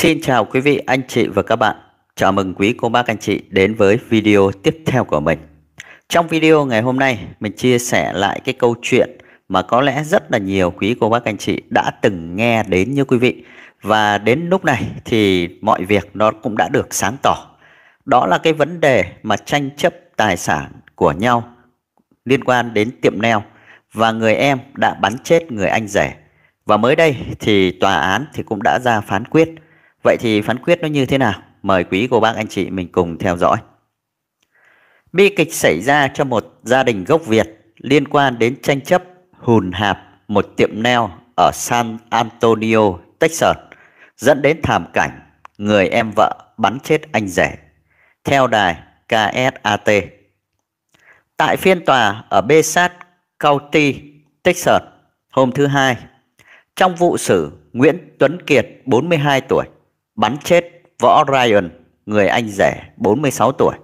Xin chào quý vị anh chị và các bạn. Chào mừng quý cô bác anh chị đến với video tiếp theo của mình. Trong video ngày hôm nay mình chia sẻ lại cái câu chuyện mà có lẽ rất là nhiều quý cô bác anh chị đã từng nghe đến như quý vị. Và đến lúc này thì mọi việc nó cũng đã được sáng tỏ. Đó là cái vấn đề mà tranh chấp tài sản của nhau liên quan đến tiệm neo và người em đã bắn chết người anh rể. Và mới đây thì tòa án thì cũng đã ra phán quyết Vậy thì phán quyết nó như thế nào? Mời quý cô bác anh chị mình cùng theo dõi. Bi kịch xảy ra cho một gia đình gốc Việt liên quan đến tranh chấp hùn hạp một tiệm neo ở San Antonio, Texas dẫn đến thảm cảnh người em vợ bắn chết anh rể. Theo đài KSAT. Tại phiên tòa ở Besat County, Texas hôm thứ Hai, trong vụ xử Nguyễn Tuấn Kiệt 42 tuổi bắn chết Võ Ryan, người anh rể 46 tuổi.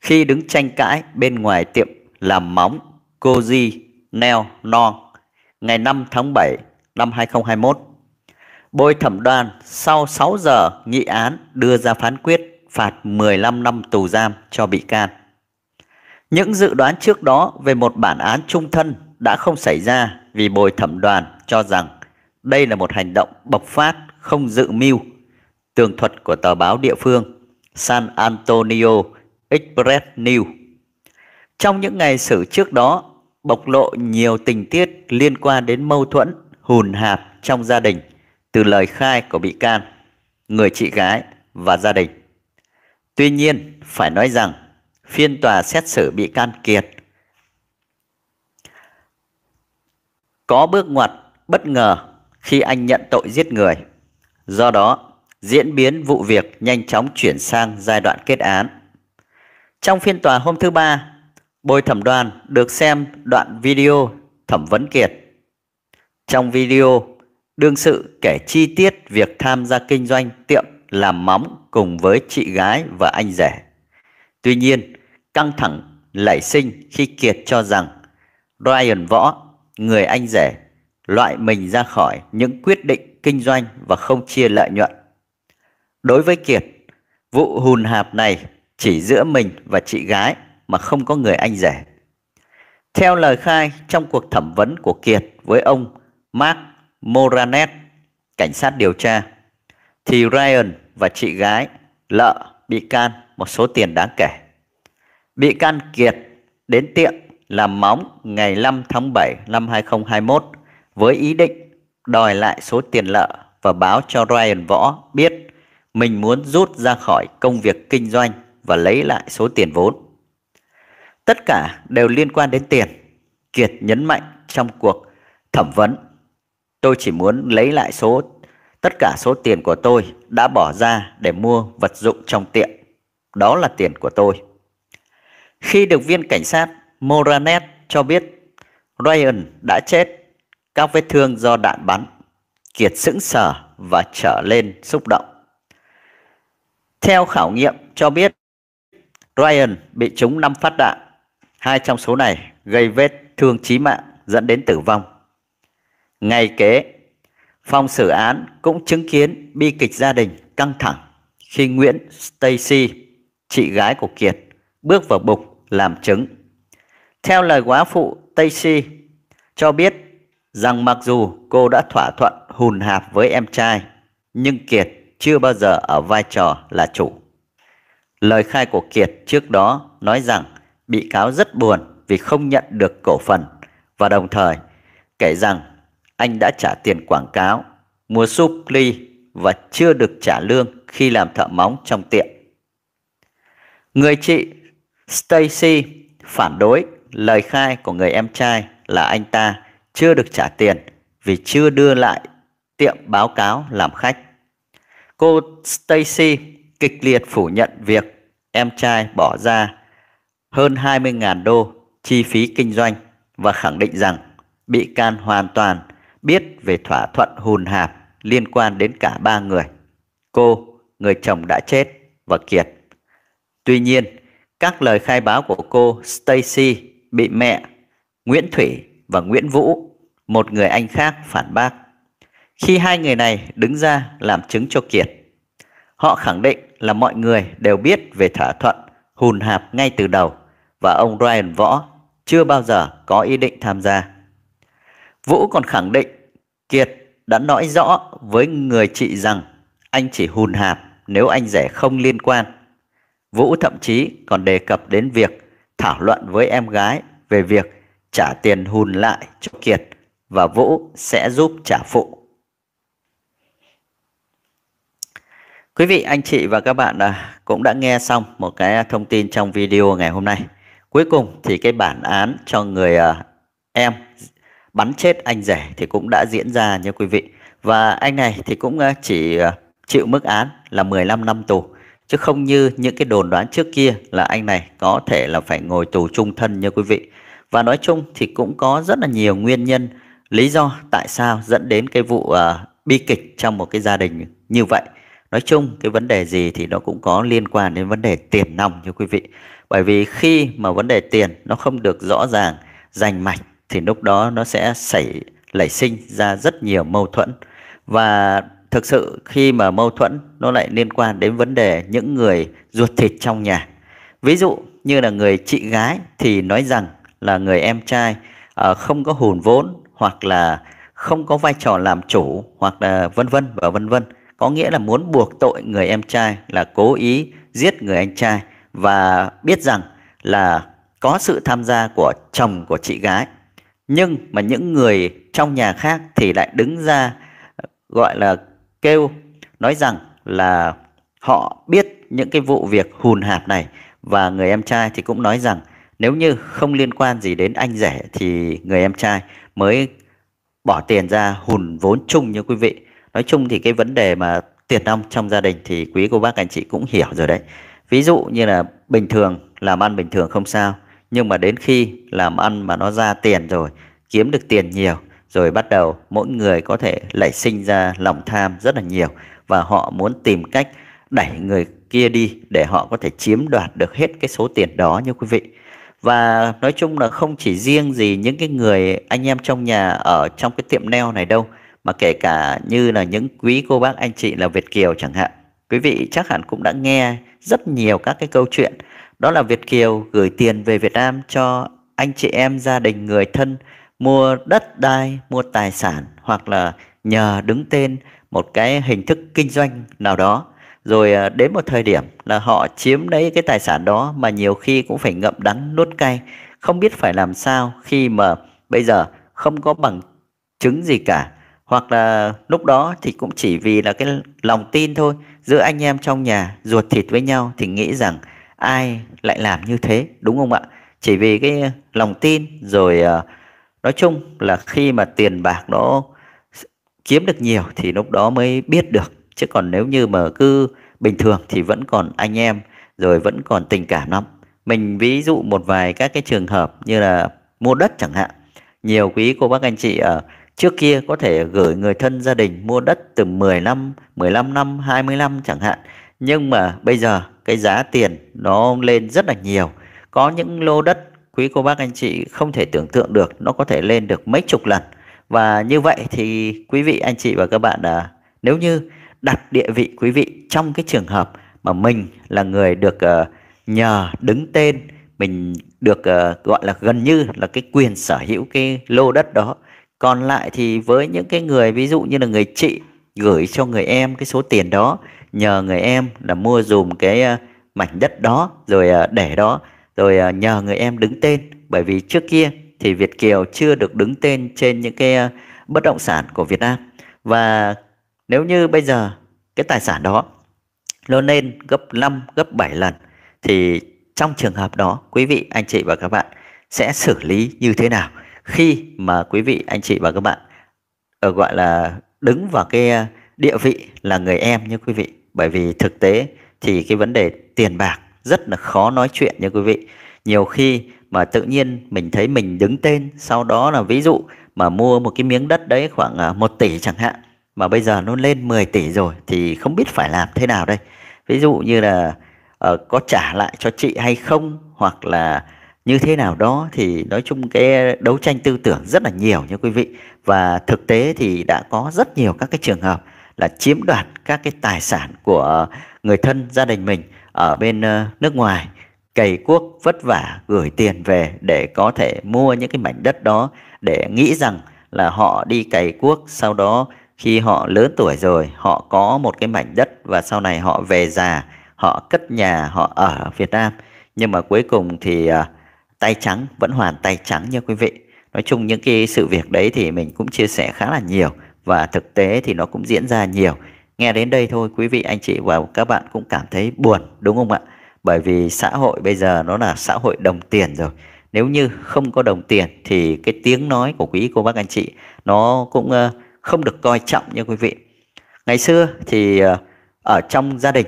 Khi đứng tranh cãi bên ngoài tiệm làm móng Koji Neo Non ngày 5 tháng 7 năm 2021, bồi thẩm đoàn sau 6 giờ nghị án đưa ra phán quyết phạt 15 năm tù giam cho bị can. Những dự đoán trước đó về một bản án trung thân đã không xảy ra vì bồi thẩm đoàn cho rằng đây là một hành động bộc phát không dự mưu tường thuật của tờ báo địa phương San Antonio Express News. Trong những ngày xử trước đó, bộc lộ nhiều tình tiết liên quan đến mâu thuẫn hùn hạp trong gia đình từ lời khai của bị can, người chị gái và gia đình. Tuy nhiên, phải nói rằng phiên tòa xét xử bị can Kiệt có bước ngoặt bất ngờ khi anh nhận tội giết người. Do đó, Diễn biến vụ việc nhanh chóng chuyển sang giai đoạn kết án. Trong phiên tòa hôm thứ Ba, Bồi thẩm đoàn được xem đoạn video thẩm vấn Kiệt. Trong video, đương sự kể chi tiết việc tham gia kinh doanh tiệm làm móng cùng với chị gái và anh rể. Tuy nhiên, căng thẳng nảy sinh khi Kiệt cho rằng Ryan Võ, người anh rể, loại mình ra khỏi những quyết định kinh doanh và không chia lợi nhuận. Đối với Kiệt, vụ hùn hạp này chỉ giữa mình và chị gái mà không có người anh rể. Theo lời khai trong cuộc thẩm vấn của Kiệt với ông Mark Moranet, cảnh sát điều tra, thì Ryan và chị gái lợ bị can một số tiền đáng kể. Bị can Kiệt đến tiệm làm móng ngày 5 tháng 7 năm 2021 với ý định đòi lại số tiền lợ và báo cho Ryan Võ biết mình muốn rút ra khỏi công việc kinh doanh và lấy lại số tiền vốn. Tất cả đều liên quan đến tiền. Kiệt nhấn mạnh trong cuộc thẩm vấn. Tôi chỉ muốn lấy lại số tất cả số tiền của tôi đã bỏ ra để mua vật dụng trong tiệm. Đó là tiền của tôi. Khi được viên cảnh sát Moranet cho biết Ryan đã chết các vết thương do đạn bắn, Kiệt sững sờ và trở lên xúc động. Theo khảo nghiệm cho biết Ryan bị trúng 5 phát đạn, hai trong số này gây vết thương chí mạng dẫn đến tử vong. Ngày kế, phòng xử án cũng chứng kiến bi kịch gia đình căng thẳng khi Nguyễn Stacy, chị gái của Kiệt, bước vào bục làm chứng. Theo lời quá phụ Stacy cho biết rằng mặc dù cô đã thỏa thuận hùn hạp với em trai, nhưng Kiệt chưa bao giờ ở vai trò là chủ. Lời khai của Kiệt trước đó nói rằng bị cáo rất buồn vì không nhận được cổ phần và đồng thời kể rằng anh đã trả tiền quảng cáo, mua súp ly và chưa được trả lương khi làm thợ móng trong tiệm. Người chị Stacy phản đối lời khai của người em trai là anh ta chưa được trả tiền vì chưa đưa lại tiệm báo cáo làm khách. Cô Stacy kịch liệt phủ nhận việc em trai bỏ ra hơn 20.000 đô chi phí kinh doanh và khẳng định rằng bị can hoàn toàn biết về thỏa thuận hùn hạp liên quan đến cả ba người. Cô, người chồng đã chết và Kiệt. Tuy nhiên, các lời khai báo của cô Stacy bị mẹ Nguyễn Thủy và Nguyễn Vũ, một người anh khác phản bác. Khi hai người này đứng ra làm chứng cho Kiệt, họ khẳng định là mọi người đều biết về thỏa thuận hùn hạp ngay từ đầu và ông Ryan Võ chưa bao giờ có ý định tham gia. Vũ còn khẳng định Kiệt đã nói rõ với người chị rằng anh chỉ hùn hạp nếu anh rể không liên quan. Vũ thậm chí còn đề cập đến việc thảo luận với em gái về việc trả tiền hùn lại cho Kiệt và Vũ sẽ giúp trả phụ. Quý vị, anh chị và các bạn à, cũng đã nghe xong một cái thông tin trong video ngày hôm nay. Cuối cùng thì cái bản án cho người à, em bắn chết anh rể thì cũng đã diễn ra nha quý vị. Và anh này thì cũng à, chỉ chịu mức án là 15 năm tù. Chứ không như những cái đồn đoán trước kia là anh này có thể là phải ngồi tù trung thân nha quý vị. Và nói chung thì cũng có rất là nhiều nguyên nhân, lý do tại sao dẫn đến cái vụ uh, bi kịch trong một cái gia đình như vậy nói chung cái vấn đề gì thì nó cũng có liên quan đến vấn đề tiền nong như quý vị bởi vì khi mà vấn đề tiền nó không được rõ ràng rành mạch thì lúc đó nó sẽ xảy lẩy sinh ra rất nhiều mâu thuẫn và thực sự khi mà mâu thuẫn nó lại liên quan đến vấn đề những người ruột thịt trong nhà ví dụ như là người chị gái thì nói rằng là người em trai uh, không có hùn vốn hoặc là không có vai trò làm chủ hoặc là vân vân và vân vân có nghĩa là muốn buộc tội người em trai là cố ý giết người anh trai và biết rằng là có sự tham gia của chồng của chị gái nhưng mà những người trong nhà khác thì lại đứng ra ờ, gọi là kêu nói rằng là họ biết những cái vụ việc hùn hạp này và người em trai thì cũng nói rằng nếu như không liên quan gì đến anh rể thì người em trai mới bỏ tiền ra hùn vốn chung như quý vị nói chung thì cái vấn đề mà tiền nong trong gia đình thì quý cô bác anh chị cũng hiểu rồi đấy ví dụ như là bình thường làm ăn bình thường không sao nhưng mà đến khi làm ăn mà nó ra tiền rồi kiếm được tiền nhiều rồi bắt đầu mỗi người có thể nảy sinh ra lòng tham rất là nhiều và họ muốn tìm cách đẩy người kia đi để họ có thể chiếm đoạt được hết cái số tiền đó như quý vị và nói chung là không chỉ riêng gì những cái người anh em trong nhà ở trong cái tiệm neo này đâu mà kể cả như là những quý cô bác anh chị là Việt kiều chẳng hạn. Quý vị chắc hẳn cũng đã nghe rất nhiều các cái câu chuyện đó là Việt kiều gửi tiền về Việt Nam cho anh chị em gia đình người thân mua đất đai, mua tài sản hoặc là nhờ đứng tên một cái hình thức kinh doanh nào đó rồi à, đến một thời điểm là họ chiếm lấy cái tài sản đó mà nhiều khi cũng phải ngậm đắng nuốt cay không biết phải làm sao khi mà bây giờ không có bằng chứng gì cả hoặc là lúc đó thì cũng chỉ vì là cái lòng tin thôi giữa anh em trong nhà ruột thịt với nhau thì nghĩ rằng ai lại làm như thế đúng không ạ chỉ vì cái lòng tin rồi ờ, nói chung là khi mà tiền bạc nó kiếm được nhiều thì lúc đó mới biết được chứ còn nếu như mà cứ bình thường thì vẫn còn anh em rồi vẫn còn tình cảm lắm mình ví dụ một vài các cái trường hợp như là mua đất chẳng hạn nhiều quý cô bác anh chị ở ờ, uh, Trước kia có thể gửi người thân gia đình mua đất từ 10 năm, 15 năm, 20 năm chẳng hạn. Nhưng mà bây giờ cái giá tiền nó lên rất là nhiều. Có những lô đất quý cô bác anh chị không thể tưởng tượng được nó có thể lên được mấy chục lần. Và như vậy thì quý vị anh chị và các bạn à, nếu như đặt địa vị quý vị trong cái trường hợp mà mình là người được uh, nhờ đứng tên mình được uh, gọi là gần như là cái quyền sở hữu cái lô đất đó còn lại thì với những cái người ví dụ như là người chị gửi cho người em cái số tiền đó nhờ người em là mua dùm cái ờ, mảnh đất đó rồi ờ, để đó rồi ờ, nhờ người em đứng tên bởi vì trước kia thì Việt Kiều chưa được đứng tên trên những cái bất động sản của Việt Nam và nếu như bây giờ cái tài sản đó nó lên gấp 5, gấp 7 lần thì trong trường hợp đó quý vị, anh chị và các bạn sẽ xử lý như thế nào? khi mà quý vị anh chị và các bạn ở ờ, gọi là đứng vào cái ờ, địa vị là người em như quý vị bởi vì thực tế thì cái vấn đề tiền bạc rất là khó nói chuyện nha quý vị nhiều khi mà tự nhiên mình thấy mình đứng tên sau đó là ví dụ mà mua một cái miếng đất đấy khoảng 1 à, tỷ chẳng hạn mà bây giờ nó lên 10 tỷ rồi thì không biết phải làm thế nào đây ví dụ như là uh, có trả lại cho chị hay không hoặc là như thế nào đó thì nói chung cái đấu tranh tư tưởng rất là nhiều nha quý vị và thực tế thì đã có rất nhiều các cái trường hợp là chiếm đoạt các cái tài sản của người thân gia đình mình ở bên ờ, nước ngoài cày cuốc vất vả gửi tiền về để có thể mua những cái mảnh đất đó để nghĩ rằng là họ đi cày cuốc sau đó khi họ lớn tuổi rồi họ có một cái mảnh đất và sau này họ về già họ cất nhà họ ở Việt Nam nhưng mà cuối cùng thì uh, tay trắng vẫn hoàn tay trắng nha quý vị nói chung những cái sự việc đấy thì mình cũng chia sẻ khá là nhiều và thực tế thì nó cũng diễn ra nhiều nghe đến đây thôi quý vị anh chị và các bạn cũng cảm thấy buồn đúng không ạ bởi vì xã hội bây giờ nó là xã hội đồng tiền rồi nếu như không có đồng tiền thì cái tiếng nói của quý cô bác anh chị nó cũng ờ, không được coi trọng nha quý vị ngày xưa thì ờ, ở trong gia đình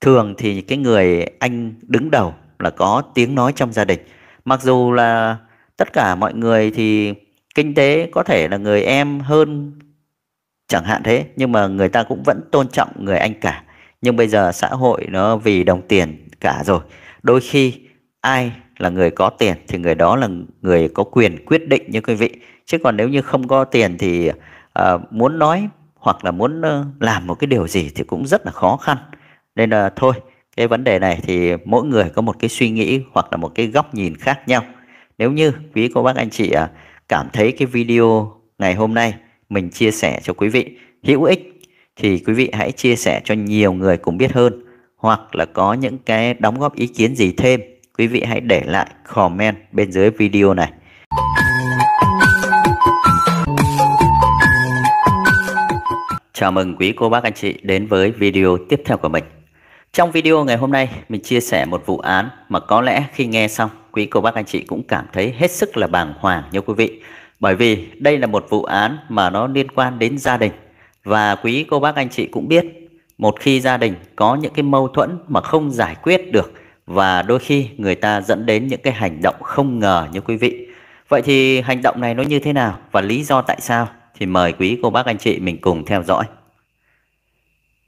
thường thì cái người anh đứng đầu là có tiếng nói trong gia đình mặc dù là tất cả mọi người thì kinh tế có thể là người em hơn chẳng hạn thế nhưng mà người ta cũng vẫn tôn trọng người anh cả nhưng bây giờ xã hội nó vì đồng tiền cả rồi đôi khi ai là người có tiền thì người đó là người có quyền quyết định như quý vị chứ còn nếu như không có tiền thì uh, muốn nói hoặc là muốn làm một cái điều gì thì cũng rất là khó khăn nên là thôi cái vấn đề này thì mỗi người có một cái suy nghĩ hoặc là một cái góc nhìn khác nhau nếu như quý cô bác anh chị à, cảm thấy cái video ngày hôm nay mình chia sẻ cho quý vị hữu ích thì quý vị hãy chia sẻ cho nhiều người cùng biết hơn hoặc là có những cái đóng góp ý kiến gì thêm quý vị hãy để lại comment bên dưới video này Chào mừng quý cô bác anh chị đến với video tiếp theo của mình trong video ngày hôm nay, mình chia sẻ một vụ án mà có lẽ khi nghe xong, quý cô bác anh chị cũng cảm thấy hết sức là bàng hoàng nha quý vị. Bởi vì đây là một vụ án mà nó liên quan đến gia đình. Và quý cô bác anh chị cũng biết, một khi gia đình có những cái mâu thuẫn mà không giải quyết được và đôi khi người ta dẫn đến những cái hành động không ngờ như quý vị. Vậy thì hành động này nó như thế nào và lý do tại sao? Thì mời quý cô bác anh chị mình cùng theo dõi.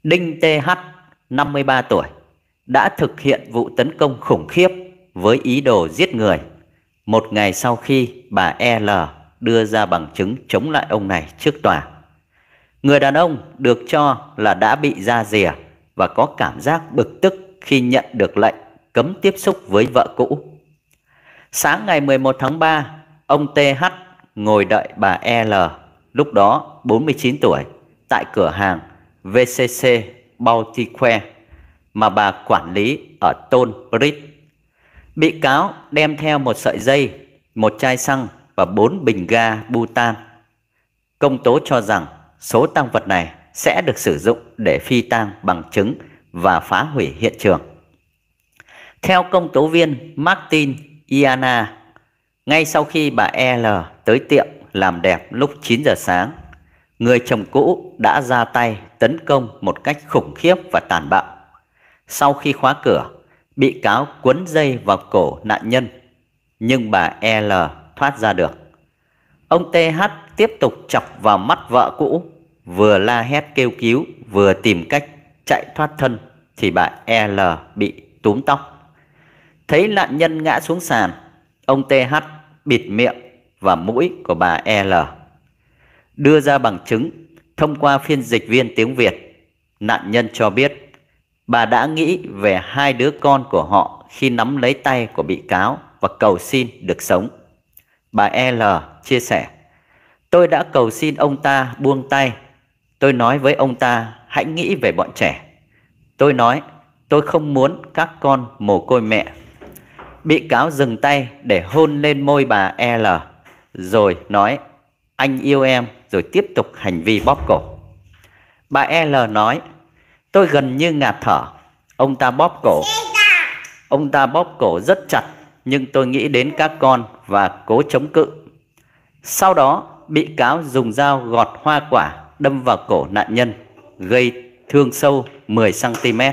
Đinh TH 53 tuổi, đã thực hiện vụ tấn công khủng khiếp với ý đồ giết người. Một ngày sau khi bà e L đưa ra bằng chứng chống lại ông này trước tòa. Người đàn ông được cho là đã bị ra rìa và có cảm giác bực tức khi nhận được lệnh cấm tiếp xúc với vợ cũ. Sáng ngày 11 tháng 3, ông TH ngồi đợi bà e L, lúc đó 49 tuổi, tại cửa hàng VCC Baltique mà bà quản lý ở Tôn Brit. Bị cáo đem theo một sợi dây, một chai xăng và bốn bình ga butan. Công tố cho rằng số tăng vật này sẽ được sử dụng để phi tang bằng chứng và phá hủy hiện trường. Theo công tố viên Martin Iana, ngay sau khi bà L tới tiệm làm đẹp lúc 9 giờ sáng, người chồng cũ đã ra tay tấn công một cách khủng khiếp và tàn bạo. Sau khi khóa cửa, bị cáo quấn dây vào cổ nạn nhân, nhưng bà e L thoát ra được. Ông TH tiếp tục chọc vào mắt vợ cũ, vừa la hét kêu cứu, vừa tìm cách chạy thoát thân thì bà e L bị túm tóc. Thấy nạn nhân ngã xuống sàn, ông TH bịt miệng và mũi của bà e L. Đưa ra bằng chứng Thông qua phiên dịch viên tiếng Việt, nạn nhân cho biết bà đã nghĩ về hai đứa con của họ khi nắm lấy tay của bị cáo và cầu xin được sống. Bà L chia sẻ, tôi đã cầu xin ông ta buông tay. Tôi nói với ông ta hãy nghĩ về bọn trẻ. Tôi nói tôi không muốn các con mồ côi mẹ. Bị cáo dừng tay để hôn lên môi bà L rồi nói anh yêu em rồi tiếp tục hành vi bóp cổ. Bà e L nói, tôi gần như ngạt thở. Ông ta bóp cổ. Ông ta bóp cổ rất chặt, nhưng tôi nghĩ đến các con và cố chống cự. Sau đó, bị cáo dùng dao gọt hoa quả đâm vào cổ nạn nhân, gây thương sâu 10cm,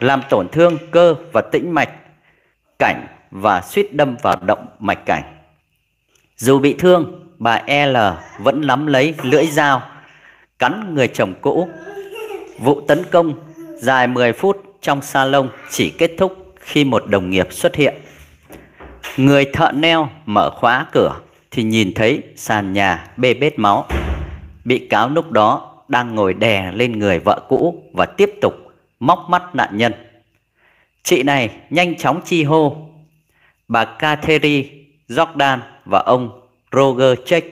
làm tổn thương cơ và tĩnh mạch, cảnh và suýt đâm vào động mạch cảnh. Dù bị thương, bà L vẫn nắm lấy lưỡi dao, cắn người chồng cũ. Vụ tấn công dài 10 phút trong salon chỉ kết thúc khi một đồng nghiệp xuất hiện. Người thợ neo mở khóa cửa thì nhìn thấy sàn nhà bê bết máu. Bị cáo lúc đó đang ngồi đè lên người vợ cũ và tiếp tục móc mắt nạn nhân. Chị này nhanh chóng chi hô. Bà Kateri, Jordan và ông Roger Check.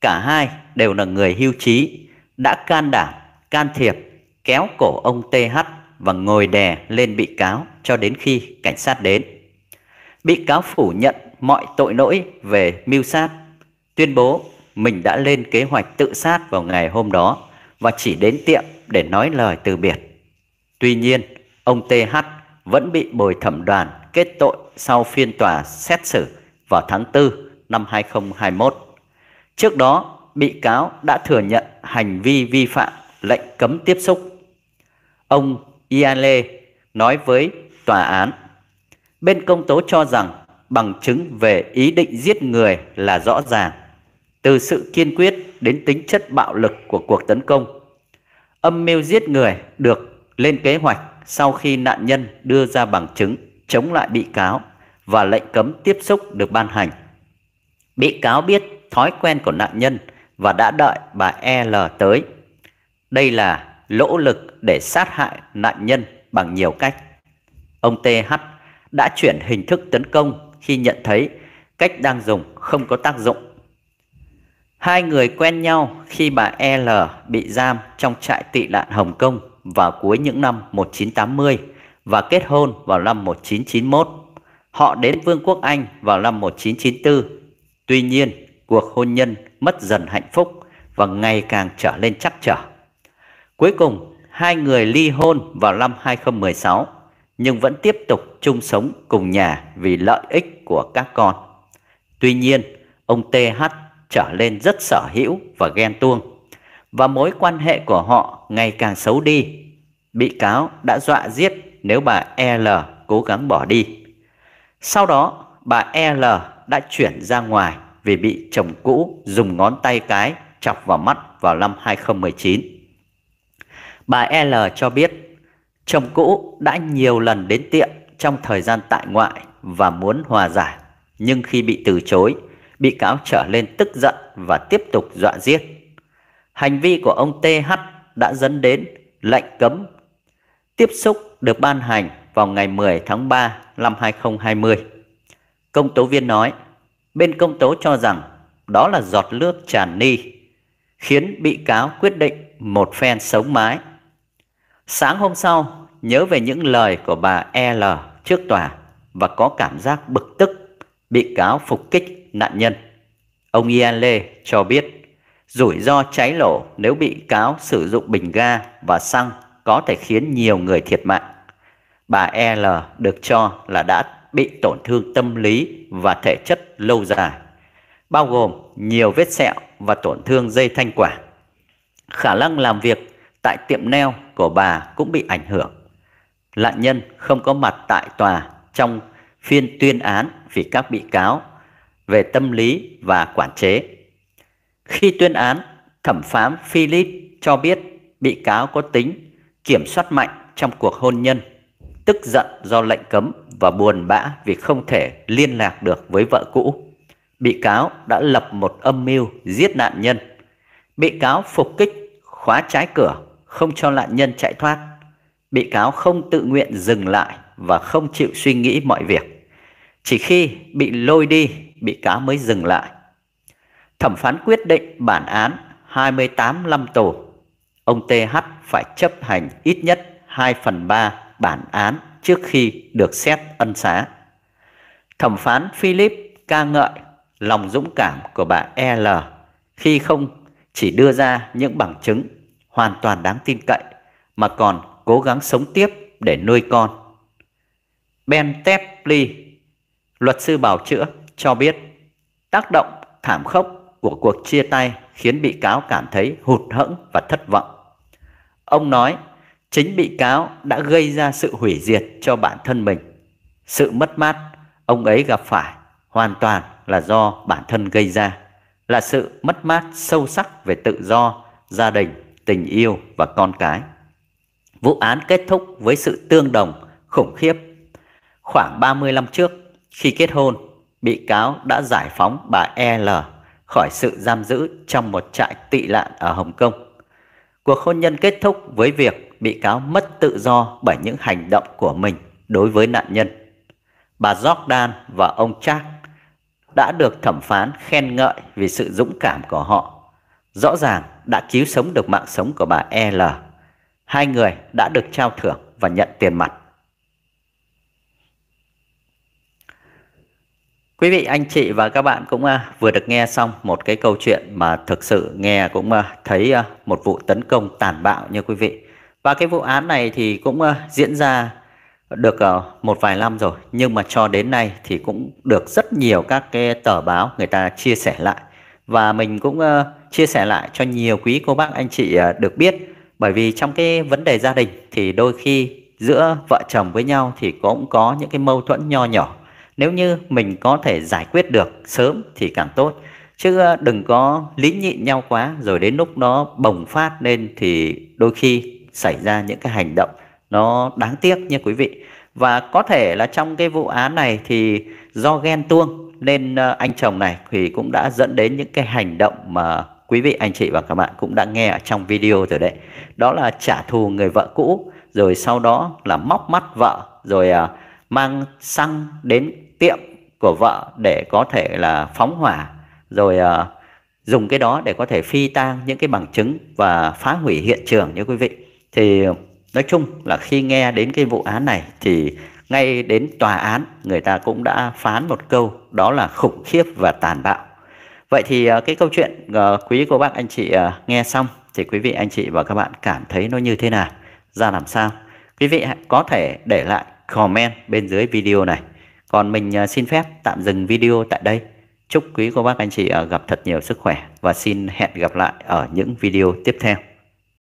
Cả hai đều là người hưu trí, đã can đảm, can thiệp, kéo cổ ông TH và ngồi đè lên bị cáo cho đến khi cảnh sát đến. Bị cáo phủ nhận mọi tội lỗi về mưu sát, tuyên bố mình đã lên kế hoạch tự sát vào ngày hôm đó và chỉ đến tiệm để nói lời từ biệt. Tuy nhiên, ông TH vẫn bị bồi thẩm đoàn kết tội sau phiên tòa xét xử vào tháng 4 năm 2021. Trước đó, bị cáo đã thừa nhận hành vi vi phạm lệnh cấm tiếp xúc. Ông Iale nói với tòa án, bên công tố cho rằng bằng chứng về ý định giết người là rõ ràng, từ sự kiên quyết đến tính chất bạo lực của cuộc tấn công. Âm mưu giết người được lên kế hoạch sau khi nạn nhân đưa ra bằng chứng chống lại bị cáo và lệnh cấm tiếp xúc được ban hành. Bị cáo biết thói quen của nạn nhân và đã đợi bà e L tới. Đây là lỗ lực để sát hại nạn nhân bằng nhiều cách. Ông TH đã chuyển hình thức tấn công khi nhận thấy cách đang dùng không có tác dụng. Hai người quen nhau khi bà e L bị giam trong trại tị nạn Hồng Kông vào cuối những năm 1980 và kết hôn vào năm 1991. Họ đến Vương quốc Anh vào năm 1994 Tuy nhiên, cuộc hôn nhân mất dần hạnh phúc và ngày càng trở lên chắc trở. Cuối cùng, hai người ly hôn vào năm 2016 nhưng vẫn tiếp tục chung sống cùng nhà vì lợi ích của các con. Tuy nhiên, ông TH trở lên rất sở hữu và ghen tuông và mối quan hệ của họ ngày càng xấu đi. Bị cáo đã dọa giết nếu bà L cố gắng bỏ đi. Sau đó, bà L đã chuyển ra ngoài vì bị chồng cũ dùng ngón tay cái chọc vào mắt vào năm 2019. Bà L cho biết chồng cũ đã nhiều lần đến tiệm trong thời gian tại ngoại và muốn hòa giải, nhưng khi bị từ chối, bị cáo trở lên tức giận và tiếp tục dọa giết. Hành vi của ông TH đã dẫn đến lệnh cấm tiếp xúc được ban hành vào ngày 10 tháng 3 năm 2020. Công tố viên nói, bên công tố cho rằng đó là giọt nước tràn ni, khiến bị cáo quyết định một phen sống mái. Sáng hôm sau, nhớ về những lời của bà e L trước tòa và có cảm giác bực tức bị cáo phục kích nạn nhân. Ông Ian e Lê cho biết rủi ro cháy nổ nếu bị cáo sử dụng bình ga và xăng có thể khiến nhiều người thiệt mạng. Bà e L được cho là đã bị tổn thương tâm lý và thể chất lâu dài, bao gồm nhiều vết sẹo và tổn thương dây thanh quản. Khả năng làm việc tại tiệm neo của bà cũng bị ảnh hưởng. Nạn nhân không có mặt tại tòa trong phiên tuyên án vì các bị cáo về tâm lý và quản chế. Khi tuyên án, thẩm phán Philip cho biết bị cáo có tính kiểm soát mạnh trong cuộc hôn nhân tức giận do lệnh cấm và buồn bã vì không thể liên lạc được với vợ cũ. Bị cáo đã lập một âm mưu giết nạn nhân. Bị cáo phục kích, khóa trái cửa, không cho nạn nhân chạy thoát. Bị cáo không tự nguyện dừng lại và không chịu suy nghĩ mọi việc. Chỉ khi bị lôi đi, bị cáo mới dừng lại. Thẩm phán quyết định bản án 28 năm tù. Ông TH phải chấp hành ít nhất 2 phần 3 bản án trước khi được xét ân xá. Thẩm phán Philip ca ngợi lòng dũng cảm của bà e L khi không chỉ đưa ra những bằng chứng hoàn toàn đáng tin cậy mà còn cố gắng sống tiếp để nuôi con. Ben Tepley, luật sư bào chữa, cho biết tác động thảm khốc của cuộc chia tay khiến bị cáo cảm thấy hụt hẫng và thất vọng. Ông nói Chính bị cáo đã gây ra sự hủy diệt cho bản thân mình. Sự mất mát ông ấy gặp phải hoàn toàn là do bản thân gây ra, là sự mất mát sâu sắc về tự do, gia đình, tình yêu và con cái. Vụ án kết thúc với sự tương đồng khủng khiếp. Khoảng 30 năm trước, khi kết hôn, bị cáo đã giải phóng bà EL khỏi sự giam giữ trong một trại tị nạn ở Hồng Kông. Cuộc hôn nhân kết thúc với việc bị cáo mất tự do bởi những hành động của mình đối với nạn nhân. Bà Jordan và ông Chark đã được thẩm phán khen ngợi vì sự dũng cảm của họ. Rõ ràng đã cứu sống được mạng sống của bà e L. Hai người đã được trao thưởng và nhận tiền mặt. Quý vị, anh chị và các bạn cũng à, vừa được nghe xong một cái câu chuyện mà thực sự nghe cũng à, thấy à, một vụ tấn công tàn bạo như quý vị. Và cái vụ án này thì cũng ờ, diễn ra được ờ, một vài năm rồi nhưng mà cho đến nay thì cũng được rất nhiều các cái tờ báo người ta chia sẻ lại và mình cũng ờ, chia sẻ lại cho nhiều quý cô bác anh chị được biết bởi vì trong cái vấn đề gia đình thì đôi khi giữa vợ chồng với nhau thì cũng có những cái mâu thuẫn nho nhỏ nếu như mình có thể giải quyết được sớm thì càng tốt chứ đừng có lý nhịn nhau quá rồi đến lúc nó bùng phát lên thì đôi khi xảy ra những cái hành động nó đáng tiếc nha quý vị và có thể là trong cái vụ án này thì do ghen tuông nên ờ, anh chồng này thì cũng đã dẫn đến những cái hành động mà quý vị anh chị và các bạn cũng đã nghe ở trong video rồi đấy đó là trả thù người vợ cũ rồi sau đó là móc mắt vợ rồi ờ, mang xăng đến tiệm của vợ để có thể là phóng hỏa rồi ờ, dùng cái đó để có thể phi tang những cái bằng chứng và phá hủy hiện trường như quý vị thì nói chung là khi nghe đến cái vụ án này thì ngay đến tòa án người ta cũng đã phán một câu đó là khủng khiếp và tàn bạo vậy thì ờ, cái câu chuyện ờ, quý cô bác anh chị ờ, nghe xong thì quý vị anh chị và các bạn cảm thấy nó như thế nào ra làm sao quý vị có thể để lại comment bên dưới video này còn mình xin phép tạm dừng video tại đây chúc quý cô bác anh chị gặp thật nhiều sức khỏe và xin hẹn gặp lại ở những video tiếp theo